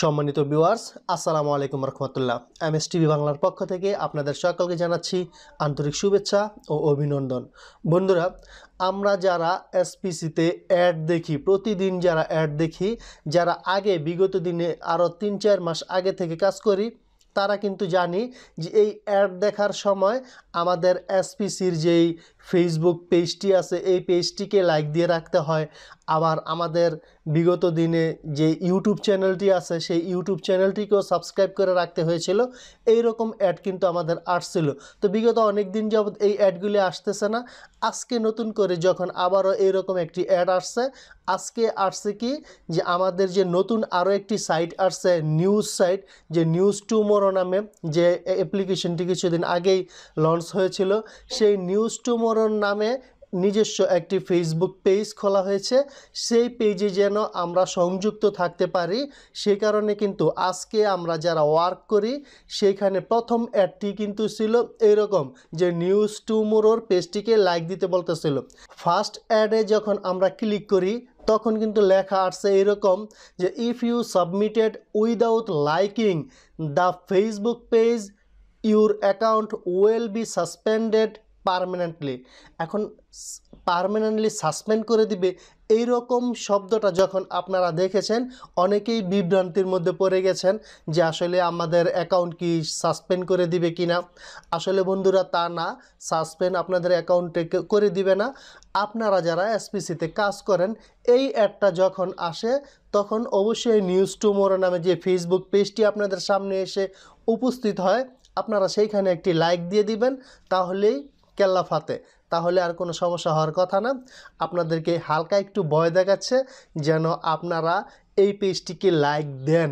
সম্মানিত ভিউয়ার্স আসসালামু আলাইকুম রহমতুল্লাহ এম এস টিভি বাংলার পক্ষ থেকে আপনাদের সকলকে জানাচ্ছি আন্তরিক শুভেচ্ছা ও অভিনন্দন বন্ধুরা আমরা যারা এসপিসিতে অ্যাড দেখি প্রতিদিন যারা অ্যাড দেখি যারা আগে বিগত দিনে আরও তিন চার মাস আগে থেকে কাজ করি তারা কিন্তু জানি যে এই অ্যাড দেখার সময় আমাদের এসপিসির যেই ফেসবুক পেজটি আছে এই পেজটিকে লাইক দিয়ে রাখতে হয় আবার আমাদের বিগত দিনে যে ইউটিউব চ্যানেলটি আছে সেই ইউটিউব চ্যানেলটিকেও সাবস্ক্রাইব করে রাখতে হয়েছিল এই রকম অ্যাড কিন্তু আমাদের আসছিল তো বিগত অনেক দিন যাবৎ এই অ্যাডগুলি আসতেছে না আজকে নতুন করে যখন আবারও এইরকম একটি অ্যাড আসছে আজকে আসছে কি যে আমাদের যে নতুন আরও একটি সাইট আসছে নিউজ সাইট যে নিউজ টুমোর টুমোরো নামে যে অ্যাপ্লিকেশনটি কিছুদিন আগেই লঞ্চ হয়েছিল সেই নিউজ টুমোরোর নামে নিজস্ব একটি ফেসবুক পেজ খোলা হয়েছে সেই পেজে যেন আমরা সংযুক্ত থাকতে পারি সেই কারণে কিন্তু আজকে আমরা যারা ওয়ার্ক করি সেইখানে প্রথম অ্যাডটি কিন্তু ছিল এরকম যে নিউজ টুমোরোর পেজটিকে লাইক দিতে বলতেছিল ফার্স্ট অ্যাডে যখন আমরা ক্লিক করি তখন কিন্তু লেখা আসছে এরকম যে if you submitted without liking the Facebook page your account will be suspended permanently এখন পারমানেন্টলি সাসপেন্ড করে দিবে এই রকম শব্দটা যখন আপনারা দেখেছেন অনেকেই বিভ্রান্তির মধ্যে পড়ে গেছেন যে আসলে আমাদের অ্যাকাউন্ট কি সাসপেন্ড করে দিবে কি না আসলে বন্ধুরা তা না সাসপেন্ড আপনাদের অ্যাকাউন্টে করে দিবে না আপনারা যারা এসপিসিতে কাজ করেন এই অ্যাডটা যখন আসে তখন অবশ্যই নিউজ টুমোরো নামে যে ফেসবুক পেজটি আপনাদের সামনে এসে উপস্থিত হয় আপনারা সেইখানে একটি লাইক দিয়ে দিবেন তাহলেই কেল্লা ফাতে তাহলে আর কোনো সমস্যা হওয়ার কথা না আপনাদেরকে হালকা একটু ভয় দেখাচ্ছে যেন আপনারা এই পেজটিকে লাইক দেন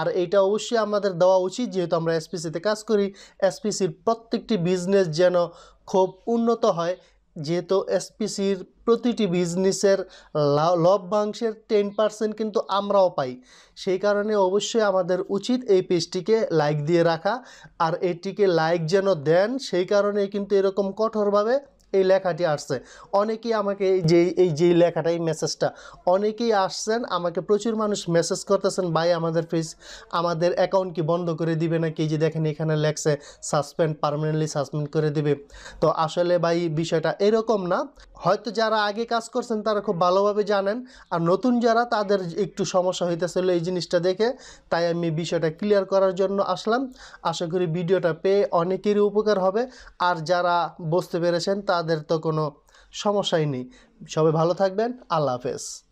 আর এইটা অবশ্যই আমাদের দেওয়া উচিত যেহেতু আমরা এসপিসিতে কাজ করি এসপিসির প্রত্যেকটি বিজনেস যেন খুব উন্নত হয় যেহেতু এসপিসির প্রতিটি বিজনেসের লভ্যাংশের টেন পার্সেন্ট কিন্তু আমরাও পাই সেই কারণে অবশ্যই আমাদের উচিত এই পেজটিকে লাইক দিয়ে রাখা আর এটিকে লাইক যেন দেন সেই কারণে কিন্তু এরকম কঠোরভাবে এই লেখাটি আসছে অনেকেই আমাকে যে এই যে লেখাটা এই মেসেজটা অনেকেই আসছেন আমাকে প্রচুর মানুষ মেসেজ করতেছেন ভাই আমাদের ফেস আমাদের অ্যাকাউন্ট কি বন্ধ করে দিবে না কি যে দেখেন এখানে লেখছে সাসপেন্ড পারমানেন্টলি সাসপেন্ড করে দিবে তো আসলে ভাই বিষয়টা এরকম না হয়তো যারা আগে কাজ করছেন তারা খুব ভালোভাবে জানেন আর নতুন যারা তাদের একটু সমস্যা হইতেছিল এই জিনিসটা দেখে তাই আমি বিষয়টা ক্লিয়ার করার জন্য আসলাম আশা করি ভিডিওটা পেয়ে অনেকেরই উপকার হবে আর যারা বুঝতে পেরেছেন তাদের তাদের তো কোনো সমস্যাই নেই সবাই ভালো থাকবেন আল্লাহ হাফেজ